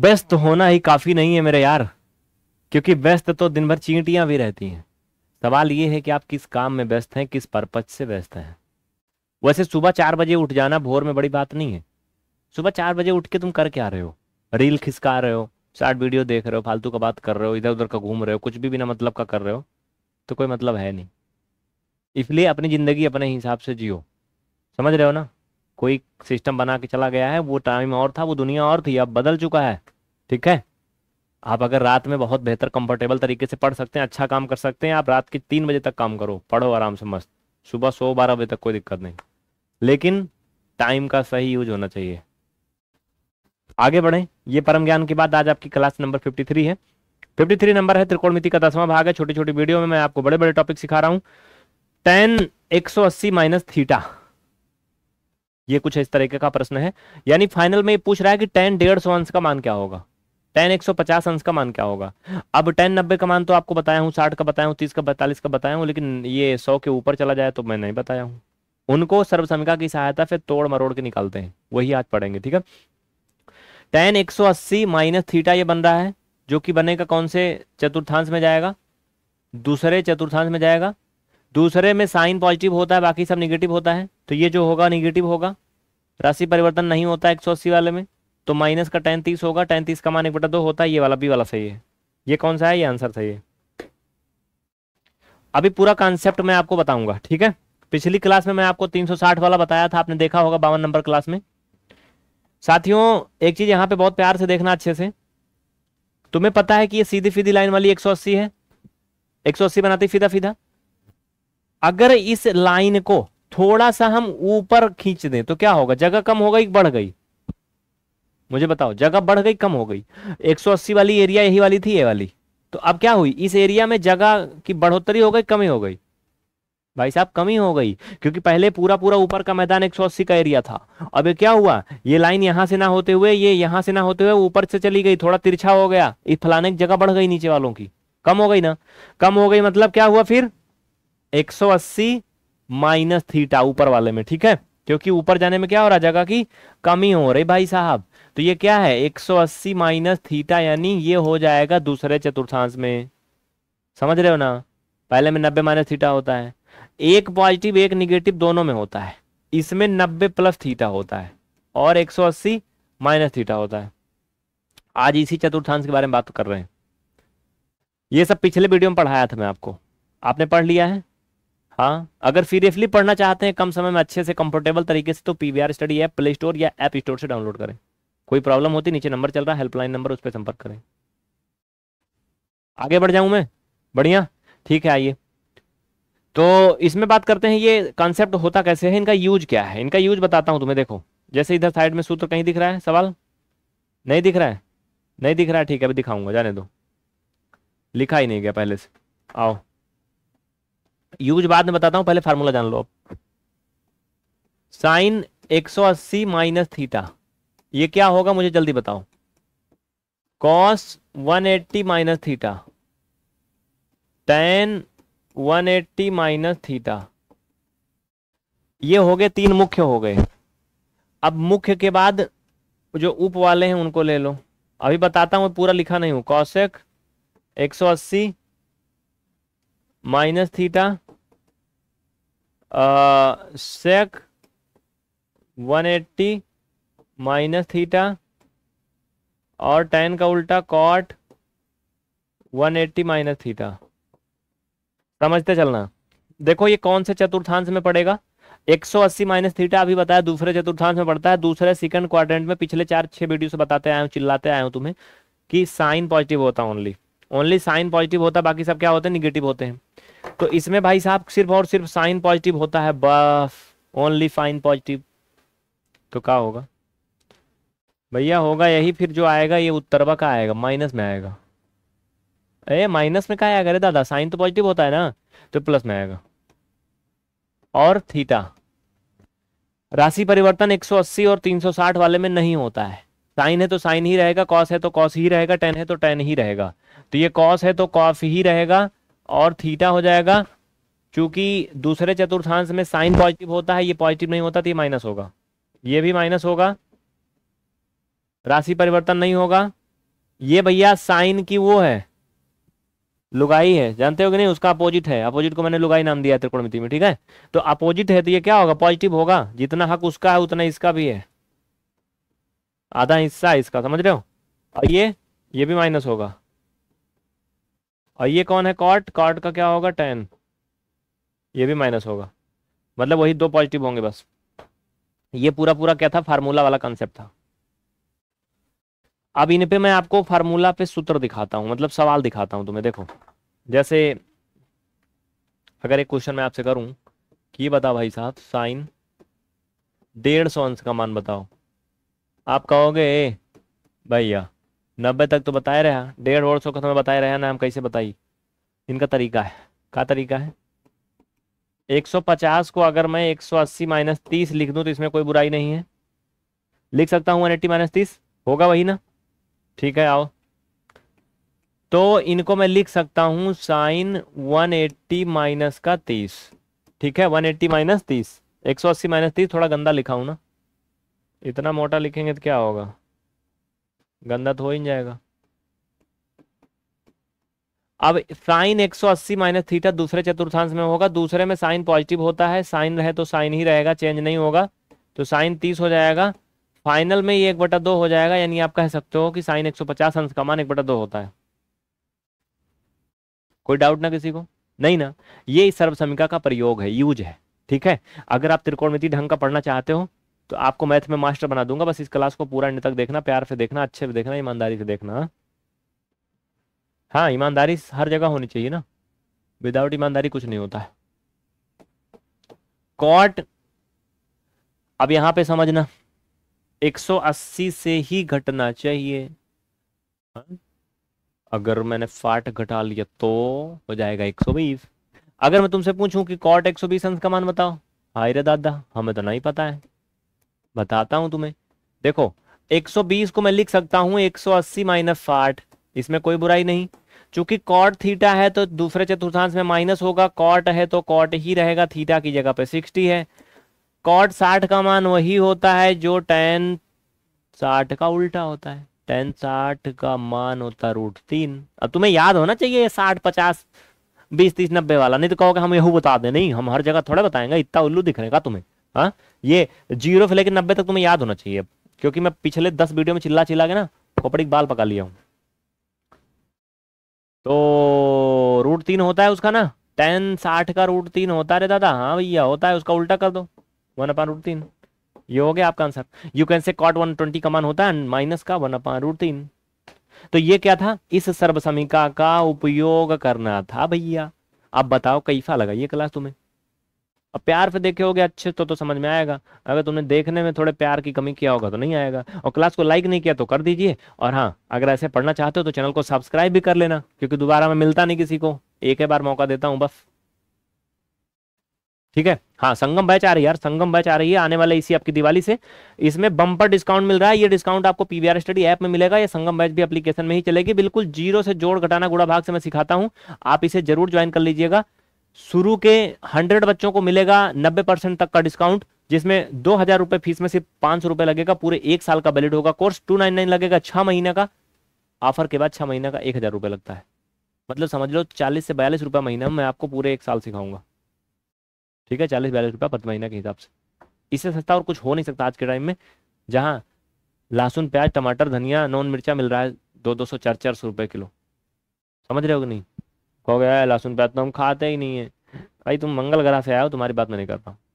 व्यस्त होना ही काफी नहीं है मेरे यार क्योंकि व्यस्त तो दिन भर चींटियां भी रहती हैं सवाल ये है कि आप किस काम में व्यस्त हैं किस पर्पज से व्यस्त हैं वैसे सुबह चार बजे उठ जाना भोर में बड़ी बात नहीं है सुबह चार बजे उठ के तुम कर क्या रहे हो रील खिसका रहे हो शार्ट वीडियो देख रहे हो फालतू का बात कर रहे हो इधर उधर का घूम रहे हो कुछ भी बिना मतलब का कर रहे हो तो कोई मतलब है नहीं इसलिए अपनी ज़िंदगी अपने हिसाब से जियो समझ रहे हो ना कोई सिस्टम बना के चला गया है वो टाइम और था वो दुनिया और थी अब बदल चुका है ठीक है आप अगर रात में बहुत बेहतर कंफर्टेबल तरीके से पढ़ सकते हैं अच्छा काम कर सकते हैं आप रात के तीन बजे तक काम करो पढ़ो आराम से मस्त सुबह सौ बारह बजे तक कोई दिक्कत नहीं लेकिन टाइम का सही यूज होना चाहिए आगे बढ़े ये परम ज्ञान की बात आज आपकी क्लास नंबर फिफ्टी थ्री है फिफ्टी थ्री नंबर है त्रिकोणमिति का दसवां भाग है छोटी छोटी वीडियो में मैं आपको बड़े बड़े टॉपिक सिखा रहा हूँ टेन एक सौ अस्सी माइनस थीटा ये कुछ इस तरीके का प्रश्न है यानी फाइनल में पूछ रहा है कि टेन डेढ़ सौ अंश का मान क्या होगा टेन एक सौ पचास अंश का मान क्या होगा अब टेन नब्बे का मान तो आपको बताया हूँ साठ का बताया हूँ तीस का बैतालीस का बताया हूँ लेकिन ये सौ के ऊपर चला जाए तो मैं नहीं बताया हूँ उनको सर्वसमिका की सहायता से तोड़ मरोड़ के निकालते हैं वही आज पढ़ेंगे ठीक है टेन एक सौ अस्सी माइनस थीटा ये बन रहा है जो कि बनेगा कौन से चतुर्थांश में जाएगा दूसरे चतुर्थांश में जाएगा दूसरे में साइन पॉजिटिव होता है बाकी सब निगेटिव होता है तो ये जो होगा निगेटिव होगा राशि परिवर्तन नहीं होता एक सौ अस्सी वाले में तो माइनस का टेन तीस होगा टेन तीस का मान एक बटा दो होता है ये वाला बी वाला सही है ये कौन सा है ये आंसर सही है अभी पूरा कॉन्सेप्ट मैं आपको बताऊंगा ठीक है पिछली क्लास में मैं आपको 360 वाला बताया था आपने देखा होगा बावन नंबर क्लास में साथियों एक चीज यहाँ पे बहुत प्यार से देखना अच्छे से तुम्हें पता है कि ये सीधी फीधी लाइन वाली एक है एक बनाती फीदा फीदा अगर इस लाइन को थोड़ा सा हम ऊपर खींच दें तो क्या होगा जगह कम हो गई बढ़ गई मुझे बताओ जगह बढ़ गई कम हो गई 180 वाली एरिया यही वाली थी ये वाली तो अब क्या हुई इस एरिया में जगह की बढ़ोतरी हो गई कमी हो गई भाई साहब कमी हो गई क्योंकि पहले पूरा पूरा ऊपर का मैदान 180 का एरिया था अब ये क्या हुआ ये लाइन यहां से ना होते हुए ये यहां से ना होते हुए ऊपर से चली गई थोड़ा तिरछा हो गया इस फलाने की जगह बढ़ गई नीचे वालों की कम हो गई ना कम हो गई मतलब क्या हुआ फिर 180 माइनस थीटा ऊपर वाले में ठीक है क्योंकि ऊपर जाने में क्या हो रहा जगह की कमी हो रही भाई साहब तो ये क्या है 180 माइनस थीटा यानी ये हो जाएगा दूसरे चतुर्थांश में समझ रहे हो ना पहले में 90 माइनस थीटा होता है एक पॉजिटिव एक निगेटिव दोनों में होता है इसमें नब्बे प्लस थीटा होता है और अस्सी माइनस थीटा होता है आज इसी चतुर्थांश के बारे में बात कर रहे हैं ये सब पिछले वीडियो में पढ़ाया था मैं आपको आपने पढ़ लिया है हाँ अगर सीरियसली पढ़ना चाहते हैं कम समय में अच्छे से कंफर्टेबल तरीके से तो PVR study app play store या ऐप स्टोर से डाउनलोड करें कोई प्रॉब्लम होती नीचे नंबर चल रहा है हेल्पलाइन नंबर उस पर संपर्क करें आगे बढ़ जाऊं मैं बढ़िया ठीक है आइए तो इसमें बात करते हैं ये कॉन्सेप्ट होता कैसे है इनका यूज क्या है इनका यूज बताता हूं तुम्हें देखो जैसे इधर साइड में सूत्र कहीं दिख रहा है सवाल नहीं दिख रहा है नहीं दिख रहा है ठीक है अभी दिखाऊंगा जाने दो लिखा ही नहीं गया पहले से आओ यूज बाद में बताता हूं पहले फार्मूला जान लो आप साइन 180 सौ अस्सी माइनस थीटा ये क्या होगा मुझे जल्दी बताओ cos 180 eighty minus theta tan 180 eighty minus theta ये हो गए तीन मुख्य हो गए अब मुख्य के बाद जो उप वाले हैं उनको ले लो अभी बताता हूं पूरा लिखा नहीं एक cosec 180 minus theta sec 180 minus theta और टेन का उल्टा कॉट 180 माइनस थीटा समझते चलना देखो ये कौन से चतुर्थांश में पड़ेगा 180 माइनस थीटा अभी बताया दूसरे चतुर्थांश में पड़ता है दूसरे सेकंड क्वाड्रेंट में पिछले चार छह वीडियो से बताते आए चिल्लाते आए तुम्हें कि साइन पॉजिटिव होता है ओनली ओनली साइन पॉजिटिव होता बाकी सब क्या होते हैं निगेटिव होते हैं तो इसमें भाई साहब सिर्फ और सिर्फ साइन पॉजिटिव होता है बफ ओनली साइन पॉजिटिव तो क्या होगा भैया होगा यही फिर जो आएगा ये उत्तरवा का आएगा माइनस में आएगा ए माइनस में क्या आएगा अरे दादा साइन तो पॉजिटिव होता है ना तो प्लस में आएगा और थीटा राशि परिवर्तन 180 और 360 वाले में नहीं होता है साइन है तो साइन ही रहेगा कॉस है तो कॉस ही रहेगा टेन है तो टेन ही रहेगा तो ये कॉस है तो कॉफ ही रहेगा और थीटा हो जाएगा चूंकि दूसरे चतुर्थांश में साइन पॉजिटिव होता है ये पॉजिटिव नहीं होता तो ये माइनस होगा ये भी माइनस होगा राशि परिवर्तन नहीं होगा ये भैया साइन की वो है लुगाई है जानते हो कि नहीं उसका अपोजिट है अपोजिट को मैंने लुगाई नाम दिया त्रिकोणमिति में ठीक है तो अपोजिट है तो ये क्या होगा पॉजिटिव होगा जितना हक उसका है उतना इसका भी है आधा हिस्सा इसका समझ रहे हो और ये ये भी माइनस होगा और ये कौन है कॉट कॉट का क्या होगा टेन ये भी माइनस होगा मतलब वही दो पॉजिटिव होंगे बस ये पूरा पूरा क्या था फार्मूला वाला कंसेप्ट था अब इन पे मैं आपको फार्मूला पे सूत्र दिखाता हूं मतलब सवाल दिखाता हूं तुम्हें देखो जैसे अगर एक क्वेश्चन मैं आपसे करूं कि ये बताओ भाई साहब साइन डेढ़ सौ अंश का मान बताओ आप कहोगे भैया नब्बे तक तो बताया रहा डेढ़ और सौ का समय तो बताया रहा ना हम कैसे बताई इनका तरीका है क्या तरीका है 150 को अगर मैं 180 माइनस तीस लिख दूं तो इसमें कोई बुराई नहीं है लिख सकता हूं 180 एट्टी माइनस तीस होगा वही ना ठीक है आओ तो इनको मैं लिख सकता हूं साइन 180 माइनस का तीस ठीक है 180 एट्टी माइनस तीस एक माइनस तीस थोड़ा गंदा लिखा हूं ना इतना मोटा लिखेंगे तो क्या होगा गंदा तो हो ही जाएगा अब साइन 180 माइनस थीटा दूसरे चतुर्थांश में होगा दूसरे में साइन पॉजिटिव होता है साइन रहे तो साइन ही रहेगा चेंज नहीं होगा तो साइन 30 हो जाएगा फाइनल में ये एक बटा दो हो जाएगा यानी आप कह सकते हो कि साइन 150 अंश का मान एक बटा दो होता है कोई डाउट ना किसी को नहीं ना ये सर्वसमिका का प्रयोग है यूज है ठीक है अगर आप त्रिकोणमिति ढंग का पढ़ना चाहते हो तो आपको मैथ में मास्टर बना दूंगा बस इस क्लास को पूरा अंड तक देखना प्यार से देखना अच्छे से देखना ईमानदारी से देखना हाँ ईमानदारी हर जगह होनी चाहिए ना विदाउट ईमानदारी कुछ नहीं होता है कॉट अब यहां पे समझना 180 से ही घटना चाहिए हाँ, अगर मैंने फाट घटा लिया तो हो जाएगा 120 अगर मैं तुमसे पूछूं कि कॉट 120 अंश का मान बताओ हाय रे दादा हमें तो नहीं पता है बताता हूँ तुम्हें देखो 120 को मैं लिख सकता हूं 180 माइनस साठ इसमें कोई बुराई नहीं चूंकि कॉट थीटा है तो दूसरे चतुर्थांश में माइनस होगा कॉट है तो कॉट ही रहेगा थीटा की जगह पे 60 है कॉट 60 का मान वही होता है जो टेन 60 का उल्टा होता है टेन 60 का मान होता है रूट तीन अब तुम्हें याद होना चाहिए साठ पचास बीस तीस नब्बे वाला नहीं तो कहोगे हम यही बता दे नहीं हम हर जगह थोड़ा बताएंगे इतना उल्लू दिख रहेगा तुम्हें हाँ ये जीरो से लेकर नब्बे तक तुम्हें याद होना चाहिए क्योंकि मैं पिछले दस वीडियो में चिल्ला चिल्ला के ना खोपड़ी बाल पका लिया हूं तो रूट तीन होता है उसका ना टेन साठ का रूट तीन होता है दादा हाँ भैया होता है उसका उल्टा कर दो वन अपान रूट तीन ये हो गया आपका answer you can say cot one twenty कमान होता है माइनस का वन अपान रूट तीन तो ये क्या था इस सर्वसमिका का उपयोग करना था भैया अब बताओ कैसा लगा ये क्लास तुम्हें अब प्यार पे देखे होगे अच्छे तो तो समझ में आएगा अगर तुमने देखने में थोड़े प्यार की कमी किया होगा तो नहीं आएगा और क्लास को लाइक नहीं किया तो कर दीजिए और हाँ अगर ऐसे पढ़ना चाहते हो तो चैनल को सब्सक्राइब भी कर लेना क्योंकि दोबारा मैं मिलता नहीं किसी को एक ही बार मौका देता हूँ बस ठीक है हाँ संगम बैच आ रही है यार संगम बैच आ रही है आने वाले इसी आपकी दिवाली से इसमें बम्पर डिस्काउंट मिल रहा है ये डिस्काउंट आपको पीवीआर स्टडी ऐप में मिलेगा या संगम बैच भी एप्लीकेशन में ही चलेगी बिल्कुल जीरो से जोड़ घटाना गुड़ा भाग से मैं सिखाता हूँ आप इसे जरूर ज्वाइन कर लीजिएगा शुरू के हंड्रेड बच्चों को मिलेगा नब्बे परसेंट तक का डिस्काउंट जिसमें दो हजार रुपए फीस में सिर्फ पांच सौ रुपए लगेगा पूरे एक साल का वैलिड होगा कोर्स टू नाइन नाइन लगेगा छह महीने का ऑफर के बाद छह महीने का एक हजार रुपये लगता है मतलब समझ लो चालीस से बयालीस महीने महीना मैं आपको पूरे एक साल सिखाऊंगा ठीक है चालीस बयालीस रुपया प्रति महीना के हिसाब से इससे सस्ता और कुछ हो नहीं सकता आज के टाइम में जहाँ लहसुन प्याज टमाटर धनिया नॉन मिर्चा मिल रहा है दो दो सौ चार चार सौ रुपये किलो समझ रहे हो कि नहीं हो गया है लहसुन प्याज तो हम खाते ही नहीं है भाई तुम मंगल ग्रह से आए हो तुम्हारी बात मैं नहीं कर रहा